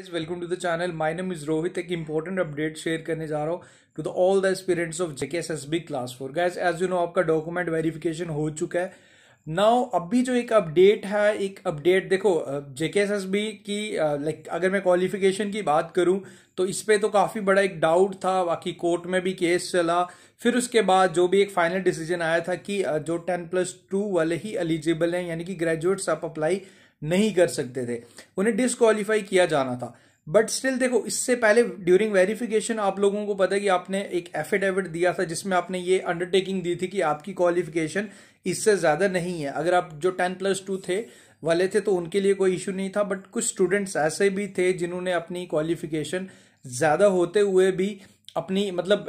is welcome to the channel my name is Rohit एक important update share करने जा रहा हूँ to the all the aspirants of JK S S B class four guys as you know आपका document verification हो चुका है now अभी जो एक अपडेट है एक अपडेट देखो जेके एस एस बी की लाइक अगर मैं क्वालिफिकेशन की बात करूँ तो इस पर तो काफ़ी बड़ा एक डाउट था बाकी कोर्ट में भी केस चला फिर उसके बाद जो भी एक फाइनल डिसीजन आया था कि जो टेन प्लस टू वाले ही एलिजिबल हैं यानी कि ग्रेजुएट्स आप अप्लाई नहीं कर सकते थे उन्हें डिसक्वालीफाई किया जाना था बट स्टिल देखो इससे पहले ड्यूरिंग वेरिफिकेशन आप लोगों को पता है कि आपने एक एफिडेविट दिया था जिसमें आपने ये अंडरटेकिंग दी थी कि आपकी क्वालिफिकेशन इससे ज़्यादा नहीं है अगर आप जो टेन प्लस टू थे वाले थे तो उनके लिए कोई इशू नहीं था बट कुछ स्टूडेंट्स ऐसे भी थे जिन्होंने अपनी क्वालिफिकेशन ज़्यादा होते हुए भी अपनी मतलब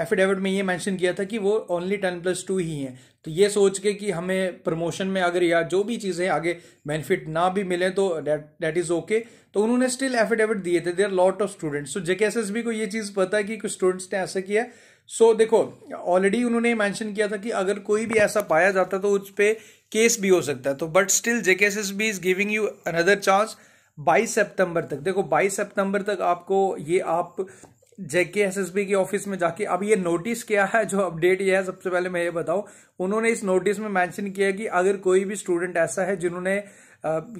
एफिडेविट में ये मेंशन किया था कि वो ओनली टेन प्लस टू ही हैं तो ये सोच के कि हमें प्रमोशन में अगर या जो भी चीज़ें आगे बेनिफिट ना भी मिले तो डैट इज़ ओके तो उन्होंने स्टिल एफिडेविट दिए थे देर लॉट ऑफ स्टूडेंट्स तो जेके एस को ये चीज़ पता है कि कुछ स्टूडेंट्स ने ऐसा किया सो so, देखो ऑलरेडी उन्होंने मैंशन किया था कि अगर कोई भी ऐसा पाया जाता तो उस पर केस भी हो सकता है तो but still JK S is giving you another chance 22 सितंबर तक देखो 22 सितंबर तक आपको ये आप जेके एसएसबी के ऑफिस में जाके अब ये नोटिस क्या है जो अपडेट ये है सबसे पहले मैं ये बताऊं उन्होंने इस नोटिस में मेंशन किया कि अगर कोई भी स्टूडेंट ऐसा है जिन्होंने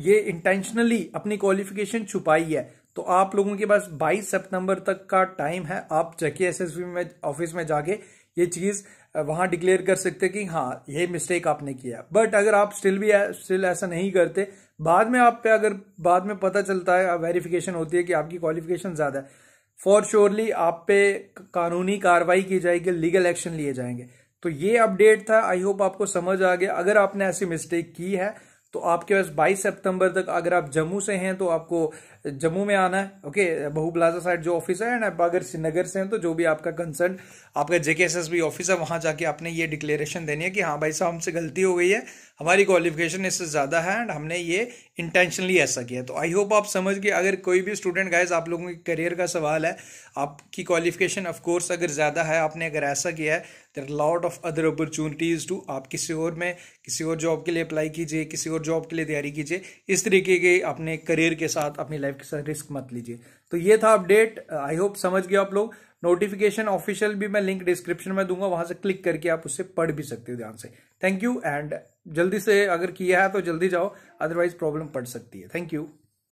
ये इंटेंशनली अपनी क्वालिफिकेशन छुपाई है तो आप लोगों के पास 22 सितंबर तक का टाइम है आप जेके एसएसबी में ऑफिस में जाके ये चीज वहां डिक्लेयर कर सकते कि हाँ ये मिस्टेक आपने किया बट अगर आप स्टिल भी स्टिल ऐसा नहीं करते बाद में आप पे अगर बाद में पता चलता है वेरिफिकेशन होती है कि आपकी क्वालिफिकेशन ज्यादा है फॉर श्योरली आप पे कानूनी कार्रवाई की जाएगी लीगल एक्शन लिए जाएंगे तो ये अपडेट था आई होप आपको समझ आ गया अगर आपने ऐसी मिस्टेक की है तो आपके पास 22 सितंबर तक अगर आप जम्मू से हैं तो आपको जम्मू में आना है ओके बहू प्लाजा साइड जो ऑफिस है एंड अगर श्रीनगर से हैं तो जो भी आपका कंसर्न आपका जेके ऑफिस है वहां जाके आपने ये डिक्लेरेशन देनी है कि हाँ भाई साहब हमसे गलती हो गई है हमारी क्वालिफिकेशन इससे ज़्यादा है एंड हमने ये इंटेंशनली ऐसा किया तो आई होप आप समझ गए अगर कोई भी स्टूडेंट गाइज आप लोगों के करियर का सवाल है आपकी क्वालिफिकेशन ऑफ कोर्स अगर ज़्यादा है आपने अगर ऐसा किया है there lot of other opportunities to आप किसी और में किसी और जॉब के लिए अप्लाई कीजिए किसी और जॉब के लिए तैयारी कीजिए इस तरीके के अपने करियर के साथ अपनी लाइफ के साथ रिस्क मत लीजिए तो ये था अपडेट आई होप समझ गए आप लोग नोटिफिकेशन ऑफिशियल भी मैं लिंक डिस्क्रिप्शन में दूंगा वहां से क्लिक करके आप उससे पढ़ भी सकते हो ध्यान से थैंक यू एंड जल्दी से अगर किया है तो जल्दी जाओ अदरवाइज प्रॉब्लम पड़ सकती है थैंक यू